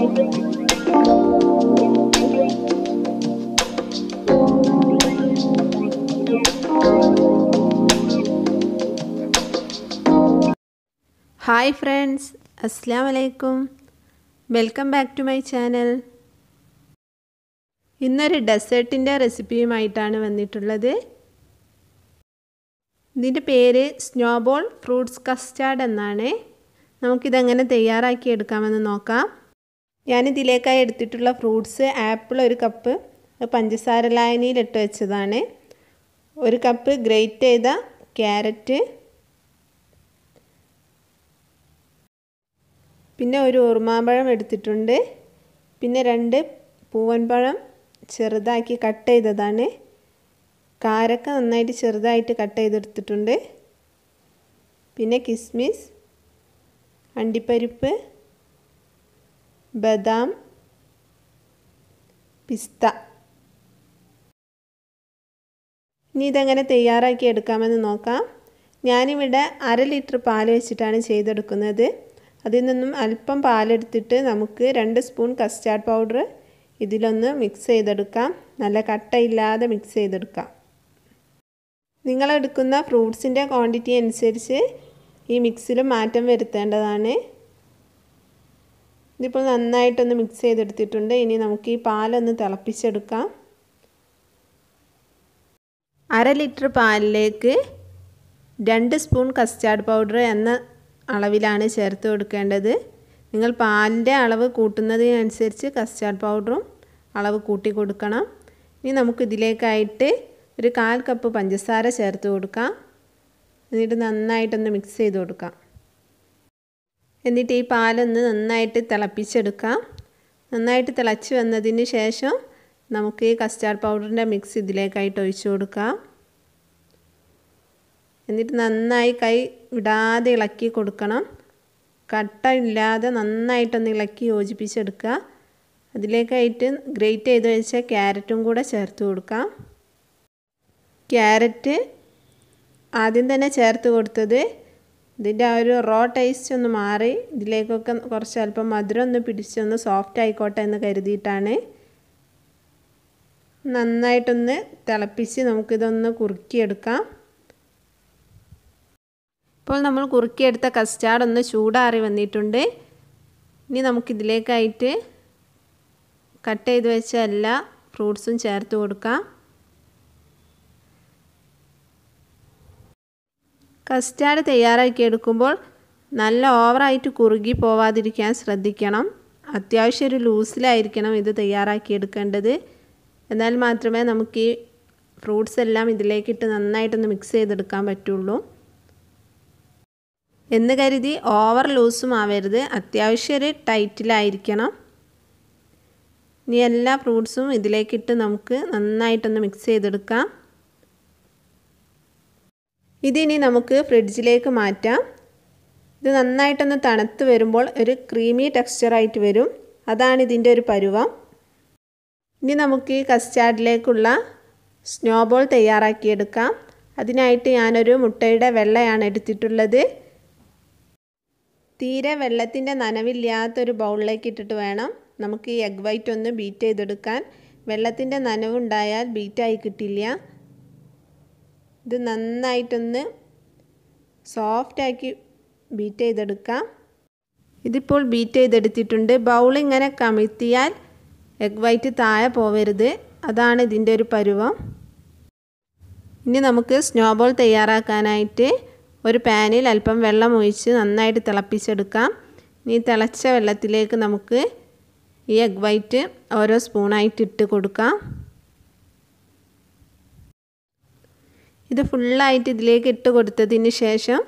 hi friends അസ്സാം വലൈക്കും welcome back to my channel ഇന്നൊരു ഡെസേർട്ടിൻ്റെ റെസിപ്പിയുമായിട്ടാണ് വന്നിട്ടുള്ളത് ഇതിൻ്റെ പേര് സ്നോബോൾ ഫ്രൂട്ട്സ് കസ്റ്റാർഡ് എന്നാണ് നമുക്കിതെങ്ങനെ തയ്യാറാക്കി എടുക്കാമെന്ന് നോക്കാം ഞാനിതിലേക്കായി എടുത്തിട്ടുള്ള ഫ്രൂട്ട്സ് ആപ്പിൾ ഒരു കപ്പ് പഞ്ചസാര ലായനിയിലിട്ട് വെച്ചതാണ് ഒരു കപ്പ് ഗ്രേറ്റ് ചെയ്ത ക്യാരറ്റ് പിന്നെ ഒരു ഉറുമാമ്പഴം എടുത്തിട്ടുണ്ട് പിന്നെ രണ്ട് പൂവൻപഴം ചെറുതാക്കി കട്ട് ചെയ്തതാണ് കാരക്ക നന്നായിട്ട് ചെറുതായിട്ട് കട്ട് ചെയ്തെടുത്തിട്ടുണ്ട് പിന്നെ കിസ്മിസ് അണ്ടിപ്പരിപ്പ് ബദാം പിസ്ത ഇനി ഇതെങ്ങനെ തയ്യാറാക്കി എടുക്കാമെന്ന് നോക്കാം ഞാനിവിടെ അര ലിറ്റർ പാൽ വെച്ചിട്ടാണ് ചെയ്തെടുക്കുന്നത് അതിൽ നിന്നും അല്പം പാലെടുത്തിട്ട് നമുക്ക് രണ്ട് സ്പൂൺ കസ്റ്റാർഡ് പൗഡർ ഇതിലൊന്ന് മിക്സ് ചെയ്തെടുക്കാം നല്ല കട്ടയില്ലാതെ മിക്സ് ചെയ്തെടുക്കാം നിങ്ങളെടുക്കുന്ന ഫ്രൂട്ട്സിൻ്റെ ക്വാണ്ടിറ്റി അനുസരിച്ച് ഈ മിക്സിൽ മാറ്റം വരുത്തേണ്ടതാണ് ഇതിപ്പോൾ നന്നായിട്ടൊന്ന് മിക്സ് ചെയ്തെടുത്തിട്ടുണ്ട് ഇനി നമുക്ക് ഈ പാലൊന്ന് തിളപ്പിച്ചെടുക്കാം അര ലിറ്റർ പാലിലേക്ക് രണ്ട് സ്പൂൺ കസ്റ്റാർഡ് പൗഡർ എന്ന അളവിലാണ് ചേർത്ത് കൊടുക്കേണ്ടത് നിങ്ങൾ പാലിൻ്റെ അളവ് കൂട്ടുന്നതിനനുസരിച്ച് കസ്റ്റാർഡ് പൗഡറും അളവ് കൂട്ടി കൊടുക്കണം ഇനി നമുക്ക് ഇതിലേക്കായിട്ട് ഒരു കാൽ കപ്പ് പഞ്ചസാര ചേർത്ത് കൊടുക്കാം എന്നിട്ട് നന്നായിട്ടൊന്ന് മിക്സ് ചെയ്ത് കൊടുക്കാം എന്നിട്ട് ഈ പാലൊന്ന് നന്നായിട്ട് തിളപ്പിച്ചെടുക്കാം നന്നായിട്ട് തിളച്ച് വന്നതിന് ശേഷം നമുക്ക് ഈ കസ്റ്റാർഡ് പൗഡറിൻ്റെ മിക്സ് ഇതിലേക്കായിട്ട് ഒഴിച്ചു കൊടുക്കാം എന്നിട്ട് നന്നായി കൈ വിടാതെ ഇളക്കി കൊടുക്കണം കട്ട ഇല്ലാതെ നന്നായിട്ടൊന്ന് ഇളക്കി യോജിപ്പിച്ചെടുക്കുക അതിലേക്കായിട്ട് ഗ്രേറ്റ് ചെയ്ത് വെച്ച ക്യാരറ്റും കൂടെ ചേർത്ത് കൊടുക്കാം ക്യാരറ്റ് ആദ്യം തന്നെ ചേർത്ത് കൊടുത്തത് ഇതിൻ്റെ ആ ഒരു റോ ടേസ്റ്റ് ഒന്ന് മാറി ഇതിലേക്കൊക്കെ കുറച്ച് അല്പം മധുരം ഒന്ന് പിടിച്ചൊന്ന് സോഫ്റ്റ് ആയിക്കോട്ടെ എന്ന് കരുതിയിട്ടാണ് നന്നായിട്ടൊന്ന് തിളപ്പിച്ച് നമുക്കിതൊന്ന് കുറുക്കിയെടുക്കാം ഇപ്പോൾ നമ്മൾ കുറുക്കിയെടുത്ത കസ്റ്റാർഡ് ഒന്ന് ചൂടാറി വന്നിട്ടുണ്ട് ഇനി നമുക്കിതിലേക്കായിട്ട് കട്ട് ചെയ്ത് വെച്ച എല്ലാ ഫ്രൂട്ട്സും ചേർത്ത് കൊടുക്കാം കസ്റ്റാർഡ് തയ്യാറാക്കിയെടുക്കുമ്പോൾ നല്ല ഓവറായിട്ട് കുറുകി പോവാതിരിക്കാൻ ശ്രദ്ധിക്കണം അത്യാവശ്യം ഒരു ലൂസിലായിരിക്കണം ഇത് തയ്യാറാക്കിയെടുക്കേണ്ടത് എന്നാൽ മാത്രമേ നമുക്ക് ഈ ഫ്രൂട്ട്സ് എല്ലാം ഇതിലേക്കിട്ട് നന്നായിട്ടൊന്ന് മിക്സ് ചെയ്തെടുക്കാൻ പറ്റുള്ളൂ എന്ന് കരുതി ഓവർ ലൂസും ആവരുത് അത്യാവശ്യം ഒരു ടൈറ്റിലായിരിക്കണം ഇനി എല്ലാ ഫ്രൂട്ട്സും ഇതിലേക്കിട്ട് നമുക്ക് നന്നായിട്ടൊന്ന് മിക്സ് ചെയ്തെടുക്കാം ഇതിനി നമുക്ക് ഫ്രിഡ്ജിലേക്ക് മാറ്റാം ഇത് നന്നായിട്ടൊന്ന് തണുത്ത് വരുമ്പോൾ ഒരു ക്രീമി ടെക്സ്ചറായിട്ട് വരും അതാണ് ഇതിൻ്റെ ഒരു പരുവം ഇനി നമുക്ക് ഈ കസ്റ്റാർഡിലേക്കുള്ള സ്നോബോൾ തയ്യാറാക്കിയെടുക്കാം അതിനായിട്ട് ഞാനൊരു മുട്ടയുടെ വെള്ളയാണ് എടുത്തിട്ടുള്ളത് തീരെ വെള്ളത്തിൻ്റെ നനവില്ലാത്തൊരു ബൗളിലേക്ക് ഇട്ടിട്ട് വേണം നമുക്ക് ഈ എഗ് വൈറ്റ് ഒന്ന് ബീറ്റ് ചെയ്തെടുക്കാൻ വെള്ളത്തിൻ്റെ നനവുണ്ടായാൽ ബീറ്റായി കിട്ടില്ല ഇത് നന്നായിട്ടൊന്ന് സോഫ്റ്റാക്കി ബീറ്റ് ചെയ്തെടുക്കാം ഇതിപ്പോൾ ബീറ്റ് ചെയ്തെടുത്തിട്ടുണ്ട് ബൗൾ ഇങ്ങനെ കമിഴ്ത്തിയാൽ എഗ് വൈറ്റ് താഴെ പോവരുത് അതാണ് ഇതിൻ്റെ ഒരു പരുവം ഇനി നമുക്ക് സ്നോബോൾ തയ്യാറാക്കാനായിട്ട് ഒരു പാനിൽ അല്പം വെള്ളം ഒഴിച്ച് നന്നായിട്ട് തിളപ്പിച്ചെടുക്കാം ഇനി തിളച്ച വെള്ളത്തിലേക്ക് നമുക്ക് ഈ എഗ് വൈറ്റ് ഓരോ സ്പൂണായിട്ട് ഇട്ട് കൊടുക്കാം ഇത് ഫുള്ളായിട്ട് ഇതിലേക്ക് ഇട്ട് കൊടുത്തതിന് ശേഷം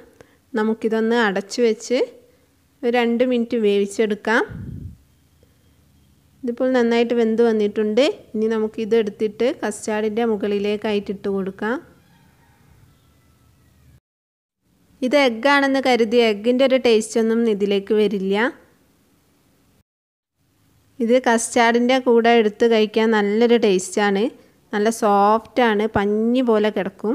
നമുക്കിതൊന്ന് അടച്ചു വെച്ച് ഒരു രണ്ട് മിനിറ്റ് വേവിച്ചെടുക്കാം ഇതിപ്പോൾ നന്നായിട്ട് വെന്ത് വന്നിട്ടുണ്ട് ഇനി നമുക്കിത് എടുത്തിട്ട് കസ്റ്റാർഡിൻ്റെ മുകളിലേക്കായിട്ടിട്ട് ഇട്ട് കൊടുക്കാം ഇത് എഗ്ഗാണെന്ന് കരുതി എഗ്ഗിൻ്റെ ഒരു ടേസ്റ്റ് ഒന്നും ഇതിലേക്ക് വരില്ല ഇത് കസ്റ്റാർഡിൻ്റെ കൂടെ എടുത്ത് കഴിക്കാൻ നല്ലൊരു ടേസ്റ്റാണ് നല്ല സോഫ്റ്റാണ് പഞ്ഞി പോലെ കിടക്കും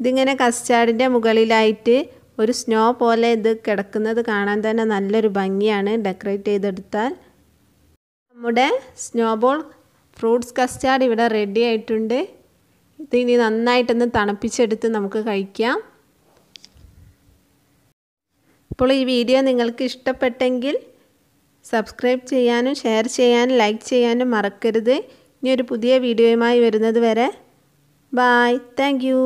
ഇതിങ്ങനെ കസ്റ്റാർഡിൻ്റെ മുകളിലായിട്ട് ഒരു സ്നോ പോലെ ഇത് കിടക്കുന്നത് കാണാൻ തന്നെ നല്ലൊരു ഭംഗിയാണ് ഡെക്കറേറ്റ് ചെയ്തെടുത്താൽ നമ്മുടെ സ്നോബോൾ ഫ്രൂട്ട്സ് കസ്റ്റാർഡ് ഇവിടെ റെഡി ആയിട്ടുണ്ട് ഇത് ഇനി നന്നായിട്ടൊന്ന് തണുപ്പിച്ചെടുത്ത് നമുക്ക് കഴിക്കാം ഇപ്പോൾ ഈ വീഡിയോ നിങ്ങൾക്ക് ഇഷ്ടപ്പെട്ടെങ്കിൽ സബ്സ്ക്രൈബ് ചെയ്യാനും ഷെയർ ചെയ്യാനും ലൈക്ക് ചെയ്യാനും മറക്കരുത് ഇനി ഒരു പുതിയ വീഡിയോയുമായി വരുന്നത് വരെ ബായ് താങ്ക്